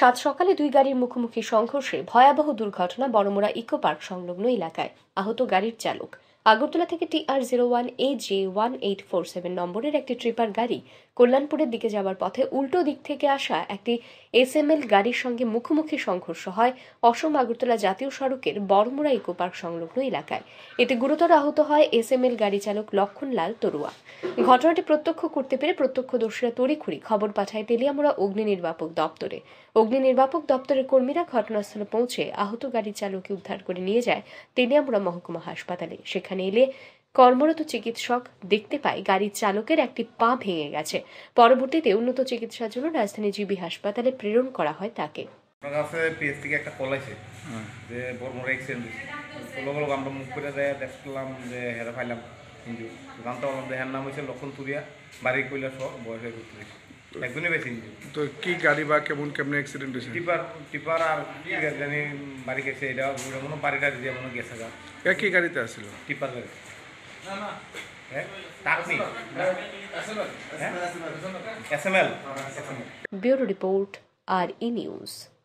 সাত সকালে দুই গাড়ির মুখোমুখি সংঘর্ষে ভয়াবহ দুর্ঘটনা বড়মোড়া ইকো পার্ক সংলগ্ন এলাকায় আহত গাড়ির চালক আগরতলা থেকে T R zero one A J one eight four seven নম্বরের একটি ট্রিপার গাড়ি কল্যাণপুরের দিকে যাওয়ার পথে উল্টো দিক থেকে আসা একটি এস এম এল গাড়ির সঙ্গে মুখোমুখি সংঘর্ষ হয় অসম আগরতলা জাতীয় সড়কের বড়মুড়া ইকো পার্ক সংলগ্ন এলাকায় এতে গুরুতর আহত হয় এস এম এল গাড়ি চালক লক্ষণ লাল তরুয়া ঘটনাটি প্রত্যক্ষ করতে পেরে প্রত্যক্ষদর্শীরা তড়িখড়ি খবর পাঠায় তেলিয়ামুড়া অগ্নি নির্বাপক দপ্তরে অগ্নি নির্বাপক দপ্তরের কর্মীরা ঘটনাস্থলে পৌঁছে আহত গাড়ির চালককে উদ্ধার করে নিয়ে যায় তেলিয়ামুড়া মহকুমা হাসপাতালে সেখানে এলে কর্মরত চিকিৎসক দেখতে পায় গাড়ির চালকের একটি পা ভেঙে গেছে পরবর্তীতে উন্নত চিকিৎসার জন্য রাজধানী জিবি হাসপাতালে প্রেরণ করা হয় তাকে কাছে একটা কল আছে হ্যাঁ। যে এক্সিডেন্ট আমরা মুখ করে দেখলাম যে হেরা পাইলাম কিন্তু নাম হয়েছে লক্ষণ তুরিয়া বাড়ি কৈলা শহর বয়স হয়ে উত্তরিশ তো কি গাড়ি বা কেমন কেমন অ্যাক্সিডেন্ট হয়েছে টিপার টিপার আর কি গাড়ি বাড়ি গেছে এটা মনে বাড়িটা দিয়ে মনে গেছে গা একই গাড়িতে আসছিল টিপার গাড়ি bureau report R E news